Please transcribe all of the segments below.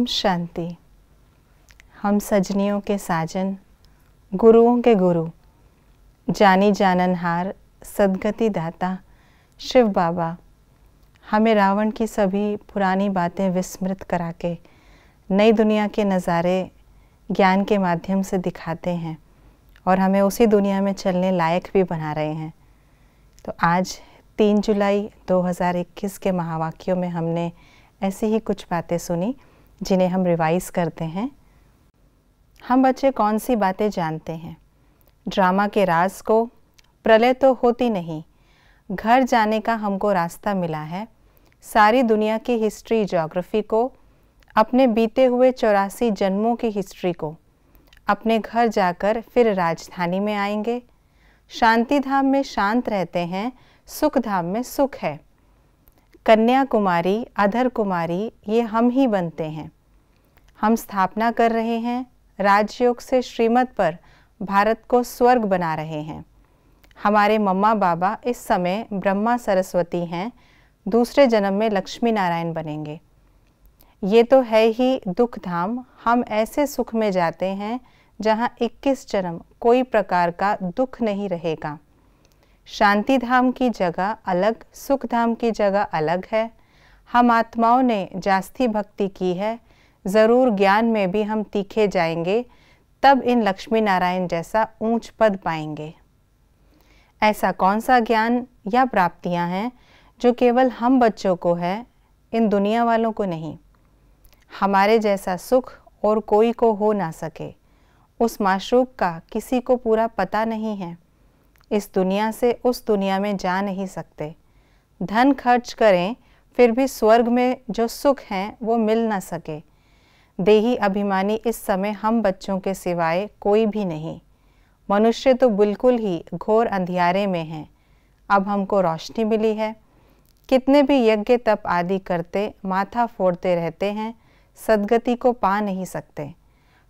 ओम शांति हम सजनियों के साजन गुरुओं के गुरु जानी जाननहार सदगति दाता शिव बाबा हमें रावण की सभी पुरानी बातें विस्मृत करा के नई दुनिया के नज़ारे ज्ञान के माध्यम से दिखाते हैं और हमें उसी दुनिया में चलने लायक भी बना रहे हैं तो आज तीन जुलाई 2021 के महावाक्यों में हमने ऐसी ही कुछ बातें सुनी जिन्हें हम रिवाइज़ करते हैं हम बच्चे कौन सी बातें जानते हैं ड्रामा के राज को प्रलय तो होती नहीं घर जाने का हमको रास्ता मिला है सारी दुनिया की हिस्ट्री जोग्राफ़ी को अपने बीते हुए चौरासी जन्मों की हिस्ट्री को अपने घर जाकर फिर राजधानी में आएंगे शांति धाम में शांत रहते हैं सुख धाम में सुख है कन्या कुमारी अधर कुमारी ये हम ही बनते हैं हम स्थापना कर रहे हैं राजयोग से श्रीमत पर भारत को स्वर्ग बना रहे हैं हमारे मम्मा बाबा इस समय ब्रह्मा सरस्वती हैं दूसरे जन्म में लक्ष्मी नारायण बनेंगे ये तो है ही दुख धाम हम ऐसे सुख में जाते हैं जहाँ 21 जन्म कोई प्रकार का दुख नहीं रहेगा शांति धाम की जगह अलग सुख धाम की जगह अलग है हम आत्माओं ने जास्ती भक्ति की है ज़रूर ज्ञान में भी हम तीखे जाएंगे तब इन लक्ष्मी नारायण जैसा ऊंच पद पाएंगे ऐसा कौन सा ज्ञान या प्राप्तियां हैं जो केवल हम बच्चों को है इन दुनिया वालों को नहीं हमारे जैसा सुख और कोई को हो ना सके उस माशूक का किसी को पूरा पता नहीं है इस दुनिया से उस दुनिया में जा नहीं सकते धन खर्च करें फिर भी स्वर्ग में जो सुख हैं वो मिल ना सके देही अभिमानी इस समय हम बच्चों के सिवाय कोई भी नहीं मनुष्य तो बिल्कुल ही घोर अंधियारे में हैं अब हमको रोशनी मिली है कितने भी यज्ञ तप आदि करते माथा फोड़ते रहते हैं सदगति को पा नहीं सकते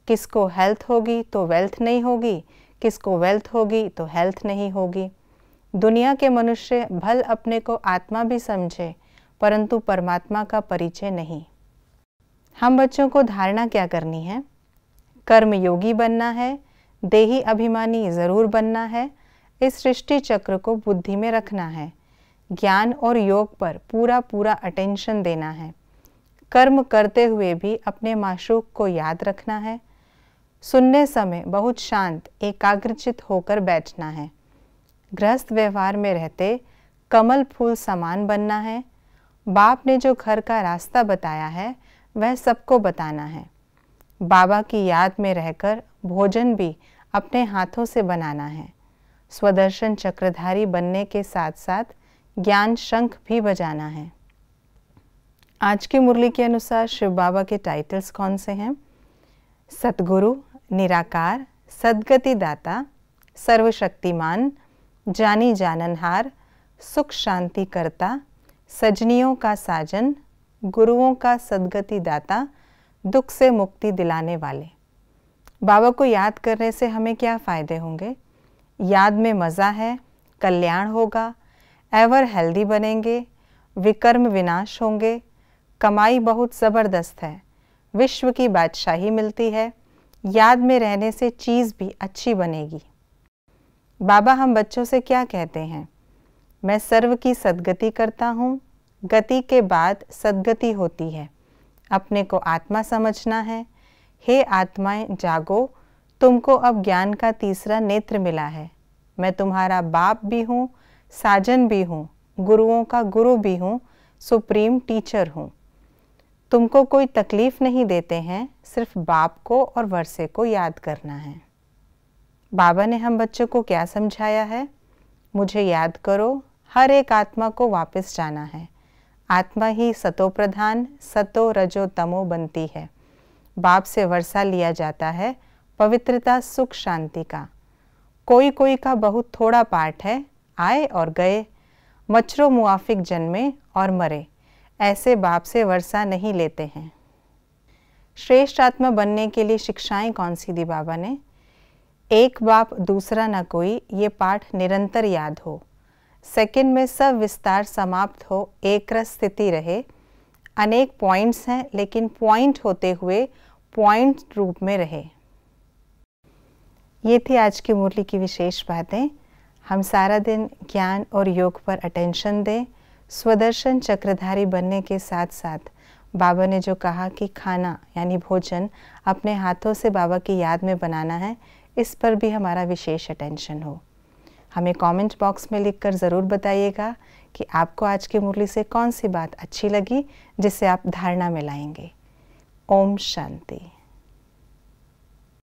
किसको हेल्थ होगी तो वेल्थ नहीं होगी किसको वेल्थ होगी तो हेल्थ नहीं होगी दुनिया के मनुष्य भल अपने को आत्मा भी समझे परंतु परमात्मा का परिचय नहीं हम बच्चों को धारणा क्या करनी है कर्म योगी बनना है देही अभिमानी ज़रूर बनना है इस सृष्टि चक्र को बुद्धि में रखना है ज्ञान और योग पर पूरा पूरा अटेंशन देना है कर्म करते हुए भी अपने माशूक को याद रखना है सुनने समय बहुत शांत एकाग्रचित होकर बैठना है गृहस्थ व्यवहार में रहते कमल फूल समान बनना है बाप ने जो घर का रास्ता बताया है वह सबको बताना है बाबा की याद में रहकर भोजन भी अपने हाथों से बनाना है स्वदर्शन चक्रधारी बनने के साथ साथ ज्ञान शंख भी बजाना है आज की मुरली के अनुसार शिव बाबा के टाइटल्स कौन से हैं सतगुरु निराकार दाता सर्वशक्तिमान जानी जाननहार सुख शांति करता सजनियों का साजन गुरुओं का सदगति दाता दुख से मुक्ति दिलाने वाले बाबा को याद करने से हमें क्या फ़ायदे होंगे याद में मज़ा है कल्याण होगा एवर हेल्दी बनेंगे विकर्म विनाश होंगे कमाई बहुत ज़बरदस्त है विश्व की बादशाही मिलती है याद में रहने से चीज़ भी अच्छी बनेगी बाबा हम बच्चों से क्या कहते हैं मैं सर्व की सदगति करता हूँ गति के बाद सदगति होती है अपने को आत्मा समझना है हे आत्माएं जागो तुमको अब ज्ञान का तीसरा नेत्र मिला है मैं तुम्हारा बाप भी हूँ साजन भी हूँ गुरुओं का गुरु भी हूँ सुप्रीम टीचर हूँ तुमको कोई तकलीफ़ नहीं देते हैं सिर्फ बाप को और वर्षे को याद करना है बाबा ने हम बच्चों को क्या समझाया है मुझे याद करो हर एक आत्मा को वापस जाना है आत्मा ही सतो प्रधान सतो रजो तमो बनती है बाप से वर्षा लिया जाता है पवित्रता सुख शांति का कोई कोई का बहुत थोड़ा पार्ट है आए और गए मच्छरों मुआफिक जन्मे और मरे ऐसे बाप से वर्षा नहीं लेते हैं श्रेष्ठ आत्मा बनने के लिए शिक्षाएं कौन सी दी बाबा ने एक बाप दूसरा न कोई ये पाठ निरंतर याद हो सेकंड में सब विस्तार समाप्त हो एक स्थिति रहे अनेक पॉइंट्स हैं लेकिन पॉइंट होते हुए पॉइंट रूप में रहे ये थी आज की मुरली की विशेष बातें हम सारा दिन ज्ञान और योग पर अटेंशन दें स्वदर्शन चक्रधारी बनने के साथ साथ बाबा ने जो कहा कि खाना यानी भोजन अपने हाथों से बाबा की याद में बनाना है इस पर भी हमारा विशेष अटेंशन हो हमें कमेंट बॉक्स में लिखकर ज़रूर बताइएगा कि आपको आज की मुरली से कौन सी बात अच्छी लगी जिसे आप धारणा में लाएंगे ओम शांति